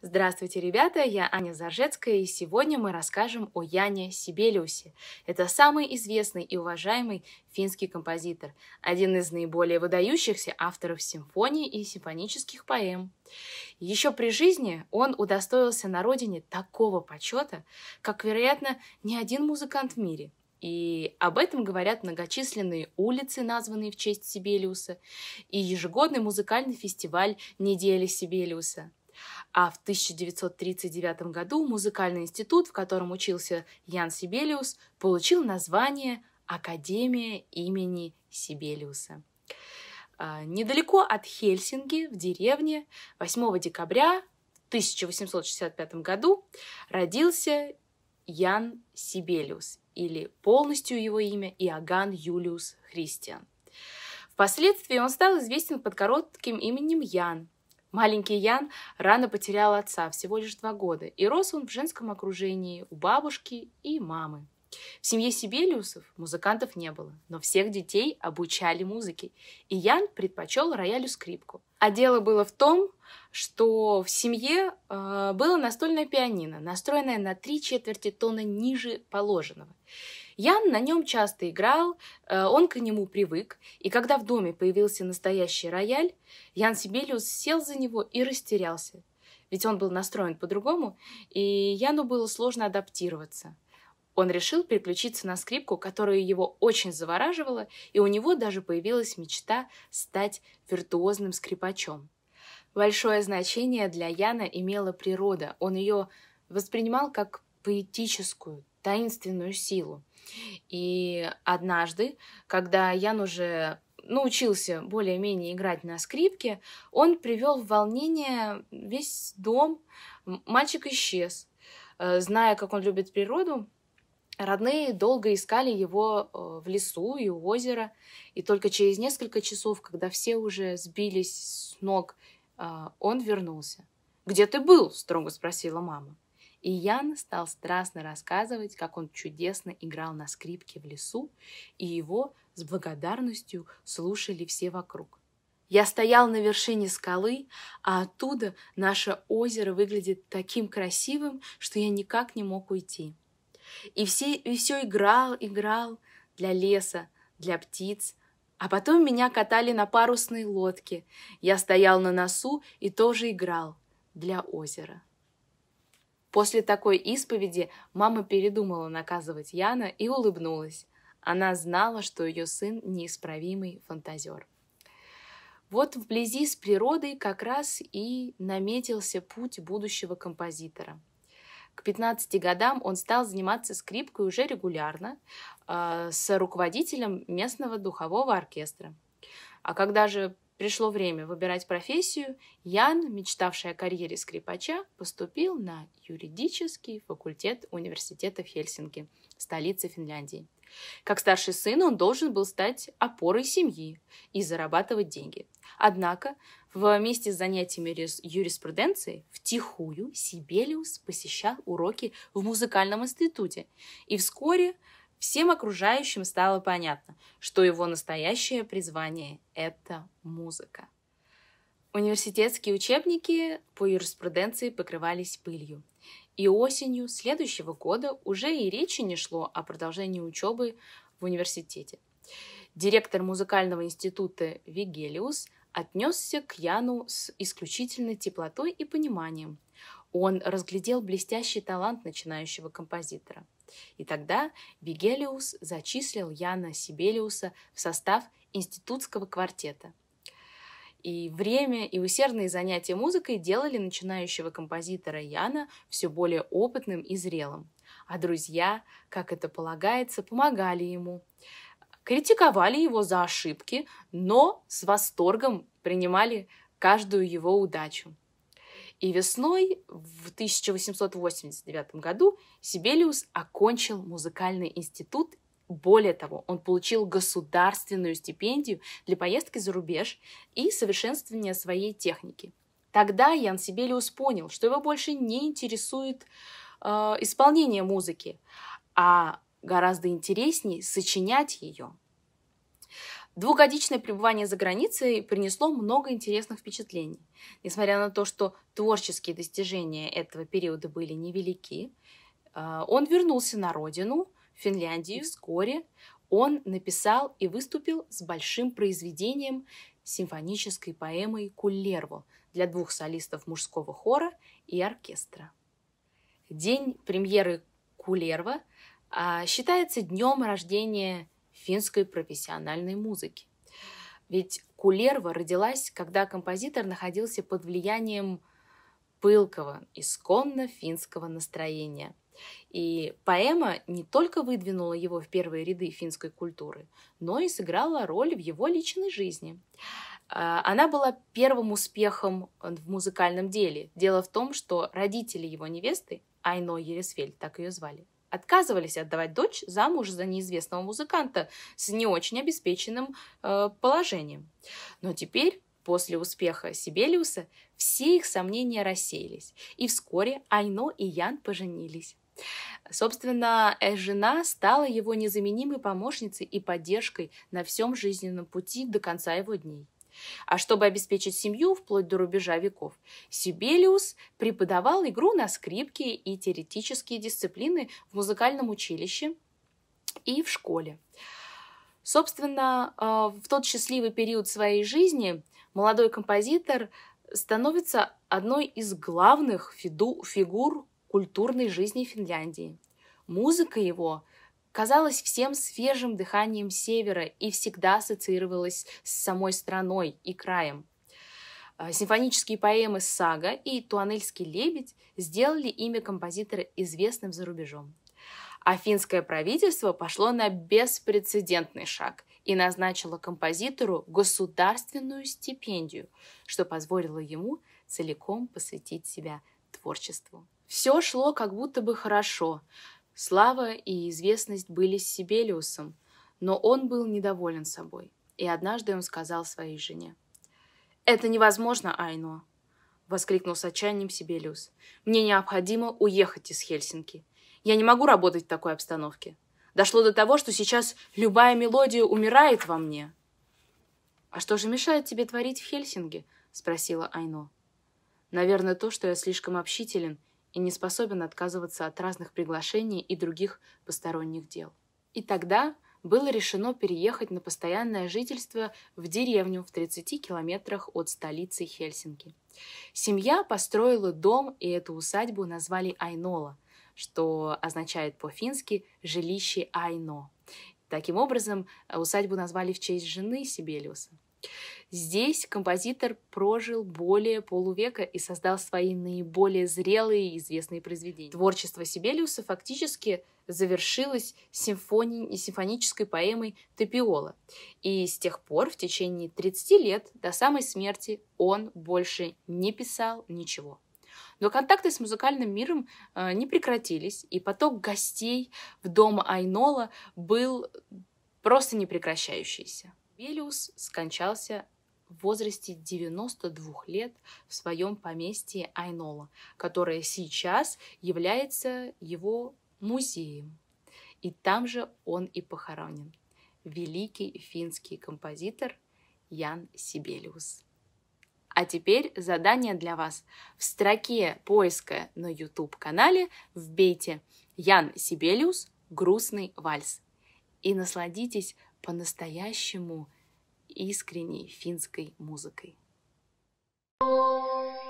Здравствуйте, ребята! Я Аня Заржецкая, и сегодня мы расскажем о Яне Сибелиусе. Это самый известный и уважаемый финский композитор, один из наиболее выдающихся авторов симфоний и симфонических поэм. Еще при жизни он удостоился на родине такого почета, как, вероятно, ни один музыкант в мире – и об этом говорят многочисленные улицы, названные в честь Сибелиуса, и ежегодный музыкальный фестиваль «Недели Сибелиуса». А в 1939 году музыкальный институт, в котором учился Ян Сибелиус, получил название Академия имени Сибелиуса. А, недалеко от Хельсинги, в деревне, 8 декабря 1865 году родился Ян Сибелиус или полностью его имя Иоганн Юлиус Христиан. Впоследствии он стал известен под коротким именем Ян. Маленький Ян рано потерял отца, всего лишь два года, и рос он в женском окружении у бабушки и мамы. В семье Сибелиусов музыкантов не было, но всех детей обучали музыке, и Ян предпочел роялю скрипку. А дело было в том, что в семье э, было настольное пианино, настроенное на три четверти тона ниже положенного. Ян на нем часто играл, э, он к нему привык, и когда в доме появился настоящий рояль, Ян Сибелиус сел за него и растерялся ведь он был настроен по-другому, и Яну было сложно адаптироваться. Он решил переключиться на скрипку, которая его очень завораживала, и у него даже появилась мечта стать виртуозным скрипачом. Большое значение для Яна имела природа. Он ее воспринимал как поэтическую, таинственную силу. И однажды, когда Ян уже научился более-менее играть на скрипке, он привел в волнение весь дом. Мальчик исчез. Э, зная, как он любит природу, Родные долго искали его э, в лесу и у озера, и только через несколько часов, когда все уже сбились с ног, э, он вернулся. «Где ты был?» – строго спросила мама. И Ян стал страстно рассказывать, как он чудесно играл на скрипке в лесу, и его с благодарностью слушали все вокруг. Я стоял на вершине скалы, а оттуда наше озеро выглядит таким красивым, что я никак не мог уйти. И все, и все играл, играл для леса, для птиц. А потом меня катали на парусной лодке. Я стоял на носу и тоже играл для озера. После такой исповеди мама передумала наказывать Яна и улыбнулась. Она знала, что ее сын неисправимый фантазер. Вот вблизи с природой как раз и наметился путь будущего композитора – к 15 годам он стал заниматься скрипкой уже регулярно э, с руководителем местного духового оркестра. А когда же пришло время выбирать профессию, Ян, мечтавший о карьере скрипача, поступил на юридический факультет университета в Хельсинки, столице Финляндии. Как старший сын он должен был стать опорой семьи и зарабатывать деньги. Однако вместе с занятиями юриспруденции втихую Сибелиус посещал уроки в музыкальном институте, и вскоре всем окружающим стало понятно, что его настоящее призвание — это музыка. Университетские учебники по юриспруденции покрывались пылью. И осенью следующего года уже и речи не шло о продолжении учебы в университете. Директор музыкального института Вигелиус отнесся к Яну с исключительной теплотой и пониманием. Он разглядел блестящий талант начинающего композитора. И тогда Вигелиус зачислил Яна Сибелиуса в состав институтского квартета. И время и усердные занятия музыкой делали начинающего композитора Яна все более опытным и зрелым. А друзья, как это полагается, помогали ему критиковали его за ошибки, но с восторгом принимали каждую его удачу. И весной в 1889 году Сибелиус окончил музыкальный институт. Более того, он получил государственную стипендию для поездки за рубеж и совершенствования своей техники. Тогда Ян Сибелиус понял, что его больше не интересует э, исполнение музыки, а гораздо интересней сочинять ее. Двухгодичное пребывание за границей принесло много интересных впечатлений. Несмотря на то, что творческие достижения этого периода были невелики, э, он вернулся на родину, в Финляндию, вскоре. Он написал и выступил с большим произведением симфонической поэмой «Кулерво» для двух солистов мужского хора и оркестра. День премьеры «Кулерво» – а, считается днем рождения финской профессиональной музыки. Ведь Кулерва родилась, когда композитор находился под влиянием пылкого, исконно финского настроения. И поэма не только выдвинула его в первые ряды финской культуры, но и сыграла роль в его личной жизни. А, она была первым успехом в музыкальном деле. Дело в том, что родители его невесты, Айно Ересфельд, так ее звали, отказывались отдавать дочь замуж за неизвестного музыканта с не очень обеспеченным э, положением. Но теперь, после успеха Сибелиуса, все их сомнения рассеялись, и вскоре Айно и Ян поженились. Собственно, э, жена стала его незаменимой помощницей и поддержкой на всем жизненном пути до конца его дней. А чтобы обеспечить семью вплоть до рубежа веков, Сибелиус преподавал игру на скрипке и теоретические дисциплины в музыкальном училище и в школе. Собственно, э, в тот счастливый период своей жизни молодой композитор становится одной из главных фигур культурной жизни Финляндии. Музыка его – казалась всем свежим дыханием севера и всегда ассоциировалась с самой страной и краем. А, симфонические поэмы «Сага» и «Туанельский лебедь» сделали имя композитора известным за рубежом. А финское правительство пошло на беспрецедентный шаг и назначило композитору государственную стипендию, что позволило ему целиком посвятить себя творчеству. Все шло как будто бы хорошо. Слава и известность были с Сибелиусом, но он был недоволен собой, и однажды он сказал своей жене. «Это невозможно, Айно!» — воскликнул с отчаянием Сибелиус. «Мне необходимо уехать из Хельсинки. Я не могу работать в такой обстановке. Дошло до того, что сейчас любая мелодия умирает во мне». «А что же мешает тебе творить в Хельсинге?» — спросила Айно. «Наверное, то, что я слишком общителен и не способен отказываться от разных приглашений и других посторонних дел. И тогда было решено переехать на постоянное жительство в деревню в 30 километрах от столицы Хельсинки. Семья построила дом, и эту усадьбу назвали Айнола, что означает по-фински «жилище Айно». Таким образом, усадьбу назвали в честь жены Сибелиуса – Здесь композитор прожил более полувека и создал свои наиболее зрелые и известные произведения. Творчество Сибелиуса фактически завершилось симфони... симфонической поэмой Топиола. И с тех пор, в течение 30 лет, до самой смерти, он больше не писал ничего. Но контакты с музыкальным миром э, не прекратились, и поток гостей в дом Айнола был просто непрекращающийся. Сибелиус скончался в возрасте 92 лет в своем поместье Айнола, которое сейчас является его музеем. И там же он и похоронен. Великий финский композитор Ян Сибелиус. А теперь задание для вас. В строке поиска на YouTube-канале вбейте «Ян Сибелиус. Грустный вальс» и насладитесь по-настоящему искренней финской музыкой. thank you